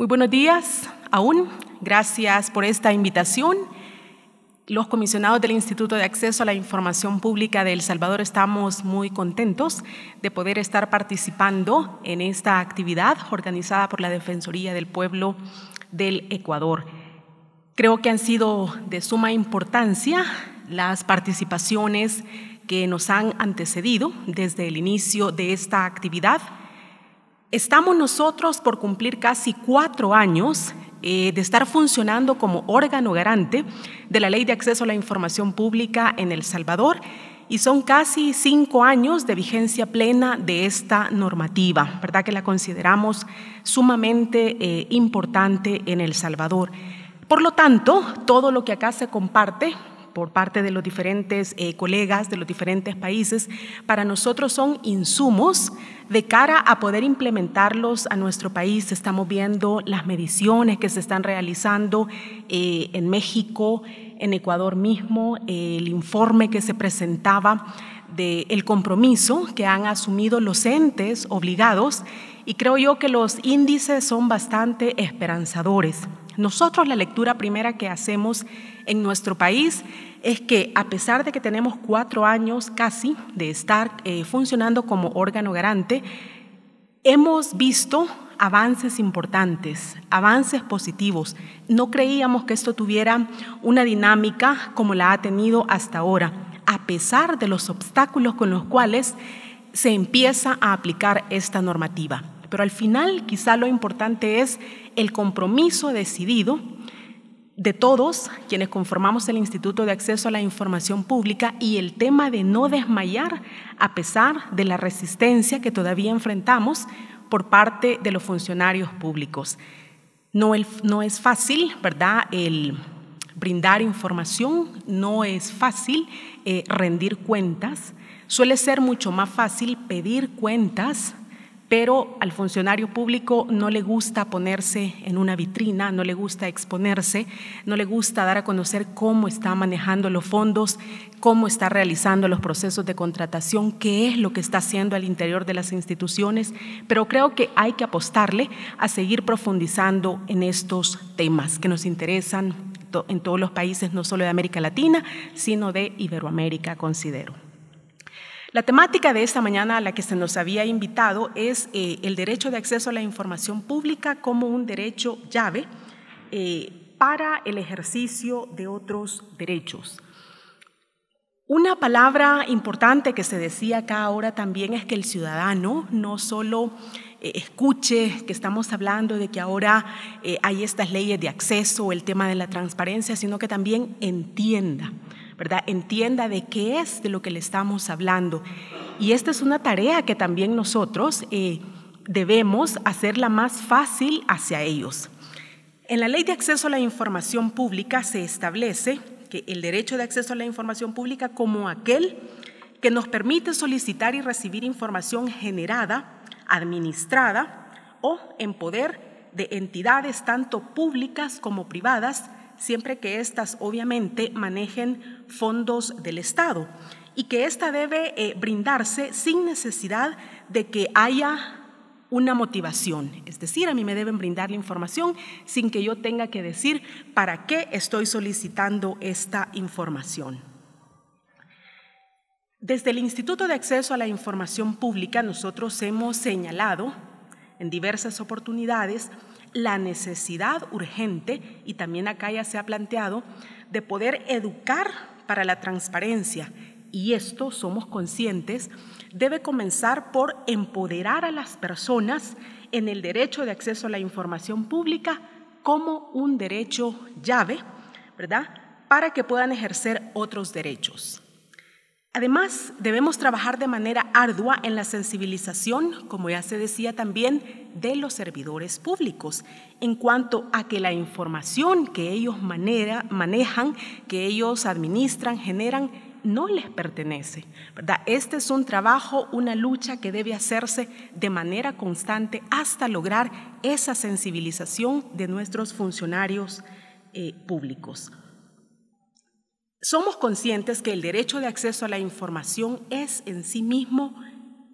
Muy buenos días aún. Gracias por esta invitación. Los comisionados del Instituto de Acceso a la Información Pública de El Salvador estamos muy contentos de poder estar participando en esta actividad organizada por la Defensoría del Pueblo del Ecuador. Creo que han sido de suma importancia las participaciones que nos han antecedido desde el inicio de esta actividad Estamos nosotros por cumplir casi cuatro años eh, de estar funcionando como órgano garante de la Ley de Acceso a la Información Pública en El Salvador y son casi cinco años de vigencia plena de esta normativa, ¿verdad? Que la consideramos sumamente eh, importante en El Salvador. Por lo tanto, todo lo que acá se comparte por parte de los diferentes eh, colegas de los diferentes países, para nosotros son insumos de cara a poder implementarlos a nuestro país. Estamos viendo las mediciones que se están realizando eh, en México, en Ecuador mismo, el informe que se presentaba del el compromiso que han asumido los entes obligados y creo yo que los índices son bastante esperanzadores. Nosotros la lectura primera que hacemos en nuestro país es que a pesar de que tenemos cuatro años casi de estar eh, funcionando como órgano garante, hemos visto avances importantes, avances positivos. No creíamos que esto tuviera una dinámica como la ha tenido hasta ahora, a pesar de los obstáculos con los cuales se empieza a aplicar esta normativa. Pero al final quizá lo importante es el compromiso decidido de todos quienes conformamos el Instituto de Acceso a la Información Pública y el tema de no desmayar a pesar de la resistencia que todavía enfrentamos por parte de los funcionarios públicos. No, es fácil, ¿verdad?, el brindar información, no es fácil eh, rendir cuentas, Suele ser mucho más fácil pedir cuentas, pero al funcionario público no le gusta ponerse en una vitrina, no le gusta exponerse, no le gusta dar a conocer cómo está manejando los fondos, cómo está realizando los procesos de contratación, qué es lo que está haciendo al interior de las instituciones, pero creo que hay que apostarle a seguir profundizando en estos temas que nos interesan en todos los países, no solo de América Latina, sino de Iberoamérica, considero. La temática de esta mañana a la que se nos había invitado es eh, el derecho de acceso a la información pública como un derecho llave eh, para el ejercicio de otros derechos. Una palabra importante que se decía acá ahora también es que el ciudadano no solo eh, escuche que estamos hablando de que ahora hay estas leyes de acceso, el tema de la transparencia, sino que también entienda. Entienda de qué es de lo que le estamos hablando. Y esta es una tarea que también nosotros eh, debemos hacerla más fácil hacia ellos. En la Ley de Acceso a la Información Pública se establece que el derecho de acceso a la información pública como aquel que nos permite solicitar y recibir información generada, administrada o en poder de entidades tanto públicas como privadas, siempre que éstas obviamente manejen fondos del Estado y que ésta debe eh, brindarse sin necesidad de que haya una motivación. Es decir, a mí me deben brindar la información sin que yo tenga que decir para qué estoy solicitando esta información. Desde el Instituto de Acceso a la Información Pública nosotros hemos señalado en diversas oportunidades la necesidad urgente, y también acá ya se ha planteado, de poder educar para la transparencia, y esto somos conscientes, debe comenzar por empoderar a las personas en el derecho de acceso a la información pública como un derecho llave, ¿verdad? Para que puedan ejercer otros derechos. Además, debemos trabajar de manera ardua en la sensibilización, como ya se decía también, de los servidores públicos, en cuanto a que la información que ellos manejan, que ellos administran, generan, no les pertenece. Este es un trabajo, una lucha que debe hacerse de manera constante hasta lograr esa sensibilización de nuestros funcionarios eh, públicos. Somos conscientes que el derecho de acceso a la información es en sí mismo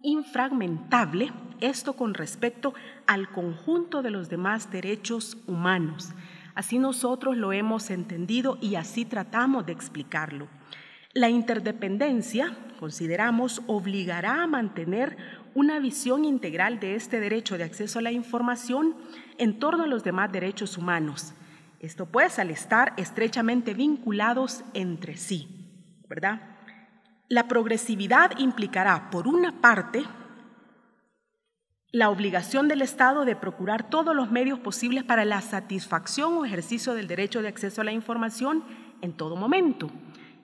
infragmentable, esto con respecto al conjunto de los demás derechos humanos. Así nosotros lo hemos entendido y así tratamos de explicarlo. La interdependencia, consideramos, obligará a mantener una visión integral de este derecho de acceso a la información en torno a los demás derechos humanos esto pues al estar estrechamente vinculados entre sí, ¿verdad? La progresividad implicará, por una parte, la obligación del Estado de procurar todos los medios posibles para la satisfacción o ejercicio del derecho de acceso a la información en todo momento.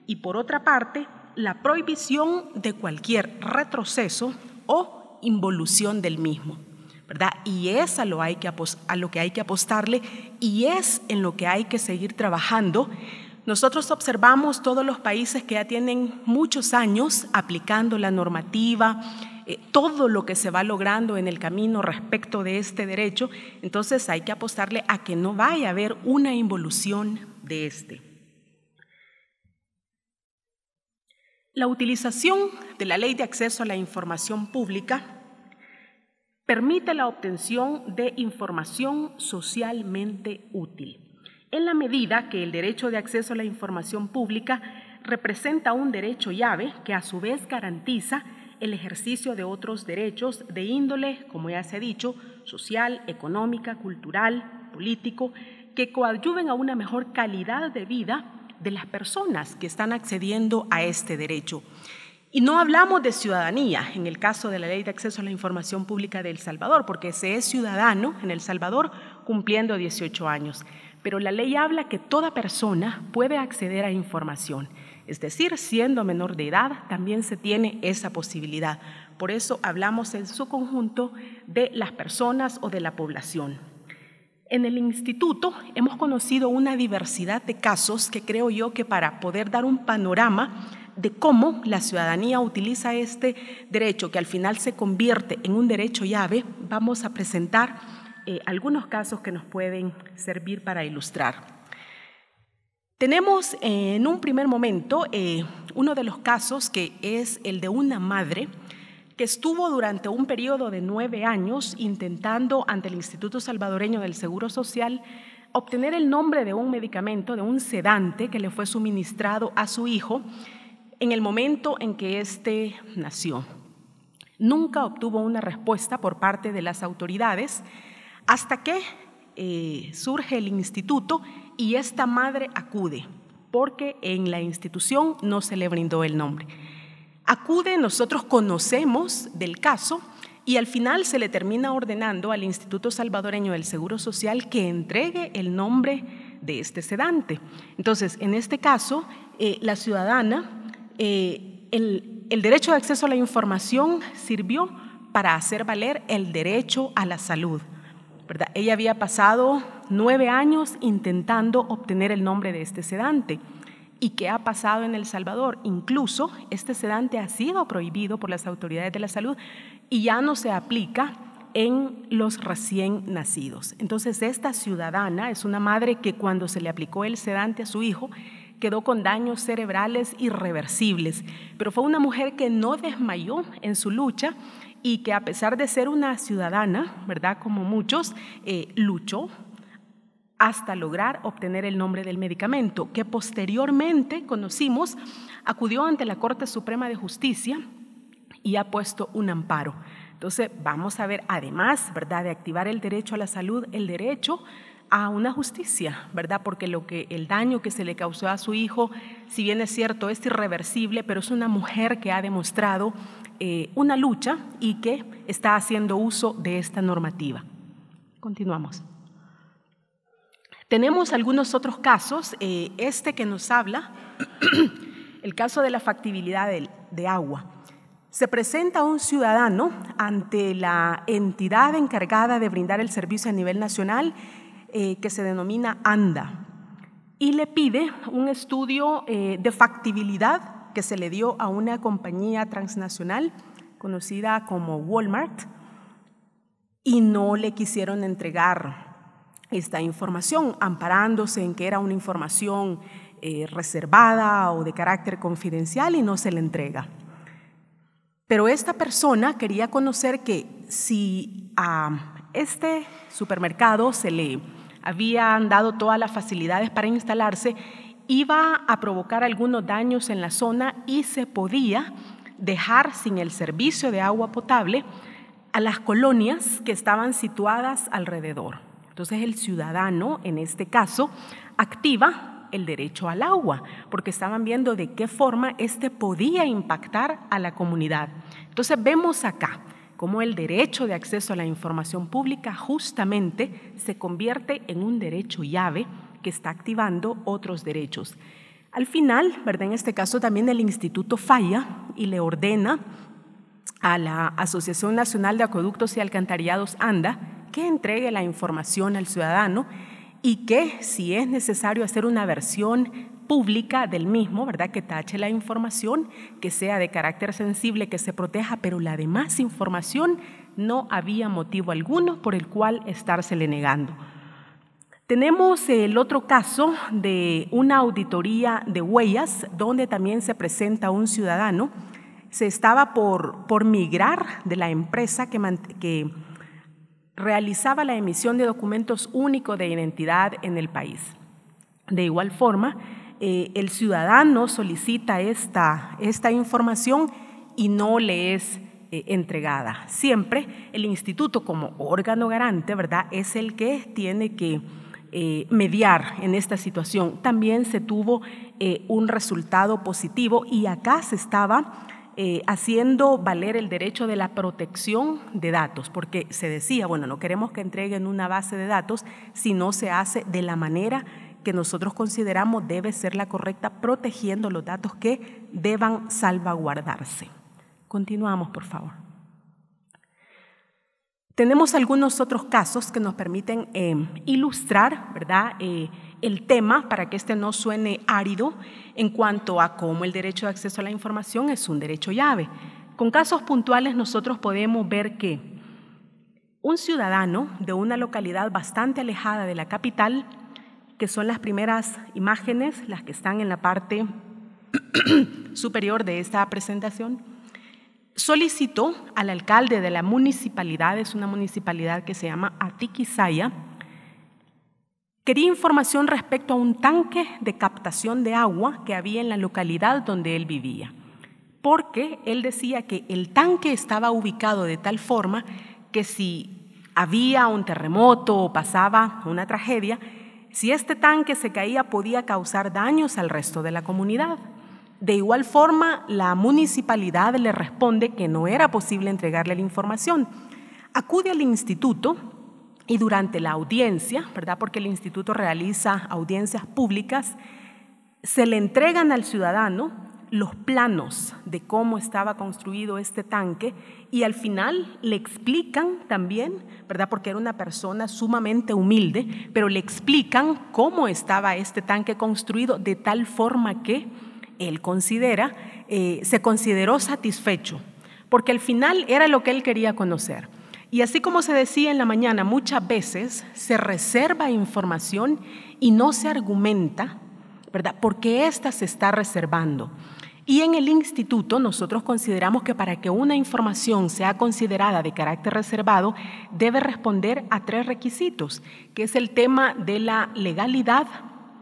Y por otra parte, la prohibición de cualquier retroceso o involución del mismo. Y es a lo, que hay que apostarle y es en lo que hay que seguir trabajando. Nosotros observamos todos los países que ya tienen muchos años aplicando la normativa, eh, todo lo que se va logrando en el camino respecto de este derecho, entonces hay que apostarle a que no vaya a haber una involución de este. La utilización de la ley de acceso a la información pública permite la obtención de información socialmente útil, en la medida que el derecho de acceso a la información pública representa un derecho llave que a su vez garantiza el ejercicio de otros derechos de índole, como ya se ha dicho, social, económica, cultural, político, que coadyuven a una mejor calidad de vida de las personas que están accediendo a este derecho. Y no hablamos de ciudadanía en el caso de la Ley de Acceso a la Información Pública de El Salvador, porque se es ciudadano en El Salvador cumpliendo 18 años. Pero la ley habla que toda persona puede acceder a información. Es decir, siendo menor de edad, también se tiene esa posibilidad. Por eso hablamos en su conjunto de las personas o de la población. En el instituto hemos conocido una diversidad de casos que creo yo que para poder dar un panorama de cómo la ciudadanía utiliza este derecho que al final se convierte en un derecho llave, vamos a presentar eh, algunos casos que nos pueden servir para ilustrar. Tenemos eh, en un primer momento eh, uno de los casos que es el de una madre que estuvo durante un periodo de nueve años intentando ante el Instituto Salvadoreño del Seguro Social obtener el nombre de un medicamento, de un sedante que le fue suministrado a su hijo en el momento en que éste nació. Nunca obtuvo una respuesta por parte de las autoridades hasta que eh, surge el instituto y esta madre acude, porque en la institución no se le brindó el nombre. Acude, nosotros conocemos del caso y al final se le termina ordenando al Instituto Salvadoreño del Seguro Social que entregue el nombre de este sedante. Entonces, en este caso, eh, la ciudadana eh, el, el derecho de acceso a la información sirvió para hacer valer el derecho a la salud. ¿verdad? Ella había pasado nueve años intentando obtener el nombre de este sedante. ¿Y qué ha pasado en El Salvador? Incluso este sedante ha sido prohibido por las autoridades de la salud y ya no se aplica en los recién nacidos. Entonces, esta ciudadana es una madre que cuando se le aplicó el sedante a su hijo, quedó con daños cerebrales irreversibles, pero fue una mujer que no desmayó en su lucha y que a pesar de ser una ciudadana, ¿verdad? Como muchos, eh, luchó hasta lograr obtener el nombre del medicamento, que posteriormente conocimos, acudió ante la Corte Suprema de Justicia y ha puesto un amparo. Entonces, vamos a ver, además, ¿verdad?, de activar el derecho a la salud, el derecho a una justicia, ¿verdad? Porque lo que el daño que se le causó a su hijo, si bien es cierto, es irreversible, pero es una mujer que ha demostrado eh, una lucha y que está haciendo uso de esta normativa. Continuamos. Tenemos algunos otros casos, eh, este que nos habla, el caso de la factibilidad de agua. Se presenta un ciudadano ante la entidad encargada de brindar el servicio a nivel nacional eh, que se denomina ANDA y le pide un estudio eh, de factibilidad que se le dio a una compañía transnacional conocida como Walmart y no le quisieron entregar esta información, amparándose en que era una información eh, reservada o de carácter confidencial y no se le entrega. Pero esta persona quería conocer que si a este supermercado se le habían dado todas las facilidades para instalarse, iba a provocar algunos daños en la zona y se podía dejar sin el servicio de agua potable a las colonias que estaban situadas alrededor. Entonces el ciudadano, en este caso, activa el derecho al agua, porque estaban viendo de qué forma este podía impactar a la comunidad. Entonces vemos acá cómo el derecho de acceso a la información pública justamente se convierte en un derecho llave que está activando otros derechos. Al final, ¿verdad? en este caso también el instituto falla y le ordena a la Asociación Nacional de Acueductos y Alcantarillados ANDA que entregue la información al ciudadano y que si es necesario hacer una versión pública del mismo, ¿verdad? Que tache la información que sea de carácter sensible, que se proteja, pero la demás información no había motivo alguno por el cual estársele negando. Tenemos el otro caso de una auditoría de huellas, donde también se presenta un ciudadano. Se estaba por, por migrar de la empresa que, que realizaba la emisión de documentos únicos de identidad en el país. De igual forma, eh, el ciudadano solicita esta, esta información y no le es eh, entregada. Siempre el instituto como órgano garante, ¿verdad? Es el que tiene que eh, mediar en esta situación. También se tuvo un resultado positivo y acá se estaba haciendo valer el derecho de la protección de datos, porque se decía, bueno, no queremos que entreguen una base de datos si no se hace de la manera que nosotros consideramos debe ser la correcta, protegiendo los datos que deban salvaguardarse. Continuamos, por favor. Tenemos algunos otros casos que nos permiten eh, ilustrar ¿verdad? Eh, el tema para que este no suene árido en cuanto a cómo el derecho de acceso a la información es un derecho llave. Con casos puntuales nosotros podemos ver que un ciudadano de una localidad bastante alejada de la capital que son las primeras imágenes, las que están en la parte superior de esta presentación, solicitó al alcalde de la municipalidad, es una municipalidad que se llama Atiquizaya, quería información respecto a un tanque de captación de agua que había en la localidad donde él vivía, porque él decía que el tanque estaba ubicado de tal forma que si había un terremoto o pasaba una tragedia, si este tanque se caía podía causar daños al resto de la comunidad. De igual forma, la municipalidad le responde que no era posible entregarle la información. Acude al instituto y durante la audiencia, ¿verdad? Porque el instituto realiza audiencias públicas, se le entregan al ciudadano los planos de cómo estaba construido este tanque y al final le explican también, ¿verdad? Porque era una persona sumamente humilde, pero le explican cómo estaba este tanque construido de tal forma que él considera, eh, se consideró satisfecho, porque al final era lo que él quería conocer. Y así como se decía en la mañana, muchas veces se reserva información y no se argumenta, ¿verdad? Porque ésta se está reservando. Y en el instituto nosotros consideramos que para que una información sea considerada de carácter reservado debe responder a tres requisitos, que es el tema de la legalidad,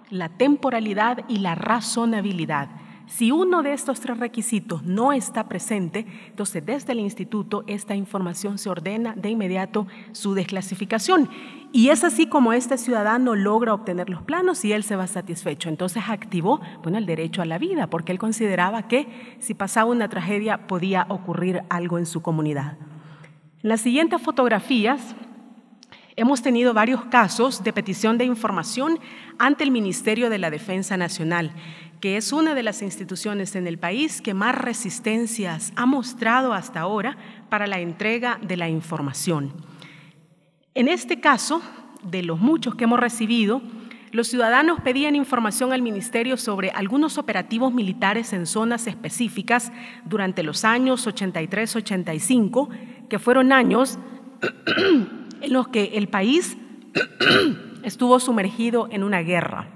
la temporalidad y la razonabilidad. Si uno de estos tres requisitos no está presente, entonces desde el instituto esta información se ordena de inmediato su desclasificación. Y es así como este ciudadano logra obtener los planos y él se va satisfecho. Entonces activó bueno, el derecho a la vida, porque él consideraba que si pasaba una tragedia podía ocurrir algo en su comunidad. las siguientes fotografías Hemos tenido varios casos de petición de información ante el Ministerio de la Defensa Nacional, que es una de las instituciones en el país que más resistencias ha mostrado hasta ahora para la entrega de la información. En este caso, de los muchos que hemos recibido, los ciudadanos pedían información al Ministerio sobre algunos operativos militares en zonas específicas durante los años 83-85, que fueron años en los que el país estuvo sumergido en una guerra,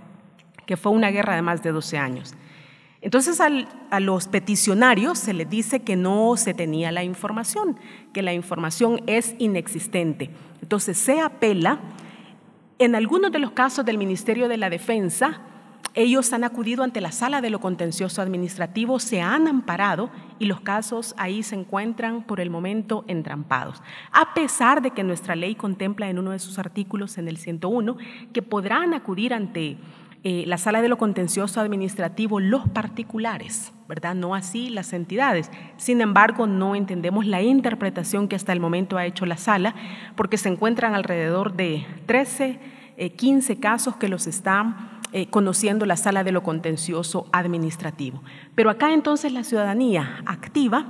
que fue una guerra de más de 12 años. Entonces a los peticionarios se les dice que no se tenía la información, que la información es inexistente. Entonces se apela, en algunos de los casos del Ministerio de la Defensa, ellos han acudido ante la sala de lo contencioso administrativo, se han amparado y los casos ahí se encuentran por el momento entrampados, a pesar de que nuestra ley contempla en uno de sus artículos, en el 101, que podrán acudir ante eh, la sala de lo contencioso administrativo los particulares, ¿verdad? No así las entidades. Sin embargo, no entendemos la interpretación que hasta el momento ha hecho la sala, porque se encuentran alrededor de 13, 15 eh, casos que los están eh, conociendo la sala de lo contencioso administrativo. Pero acá entonces la ciudadanía activa,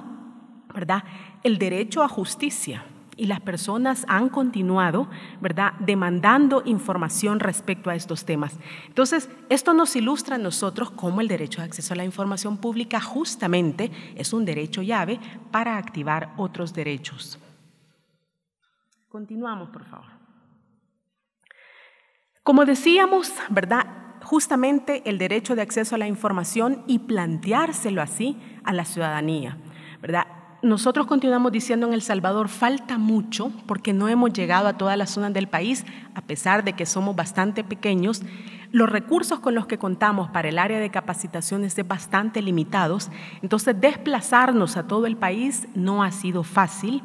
¿verdad? El derecho a justicia y las personas han continuado, ¿verdad?, demandando información respecto a estos temas. Entonces, esto nos ilustra a nosotros cómo el derecho de acceso a la información pública justamente es un derecho llave para activar otros derechos. Continuamos, por favor. Como decíamos, ¿verdad? justamente el derecho de acceso a la información y planteárselo así a la ciudadanía, ¿verdad? Nosotros continuamos diciendo en El Salvador falta mucho porque no hemos llegado a todas las zonas del país, a pesar de que somos bastante pequeños. Los recursos con los que contamos para el área de capacitaciones es bastante limitados, entonces desplazarnos a todo el país no ha sido fácil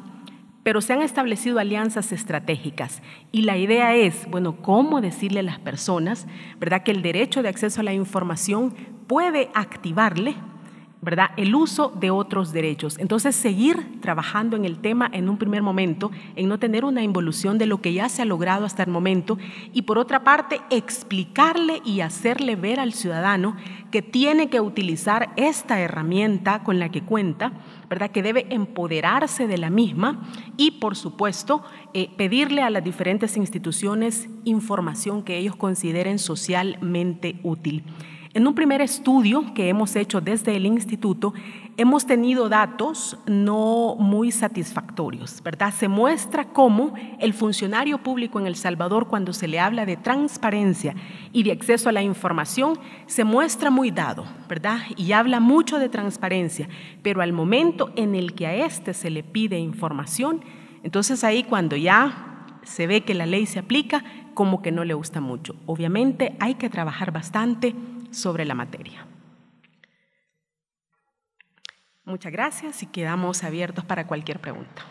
pero se han establecido alianzas estratégicas y la idea es, bueno, cómo decirle a las personas, ¿verdad?, que el derecho de acceso a la información puede activarle ¿verdad? El uso de otros derechos. Entonces, seguir trabajando en el tema en un primer momento, en no tener una involución de lo que ya se ha logrado hasta el momento y por otra parte, explicarle y hacerle ver al ciudadano que tiene que utilizar esta herramienta con la que cuenta, ¿verdad? Que debe empoderarse de la misma y, por supuesto, eh, pedirle a las diferentes instituciones información que ellos consideren socialmente útil. En un primer estudio que hemos hecho desde el instituto, hemos tenido datos no muy satisfactorios, ¿verdad? Se muestra cómo el funcionario público en El Salvador, cuando se le habla de transparencia y de acceso a la información, se muestra muy dado, ¿verdad? Y habla mucho de transparencia, pero al momento en el que a éste se le pide información, entonces ahí cuando ya se ve que la ley se aplica, como que no le gusta mucho. Obviamente hay que trabajar bastante sobre la materia. Muchas gracias y quedamos abiertos para cualquier pregunta.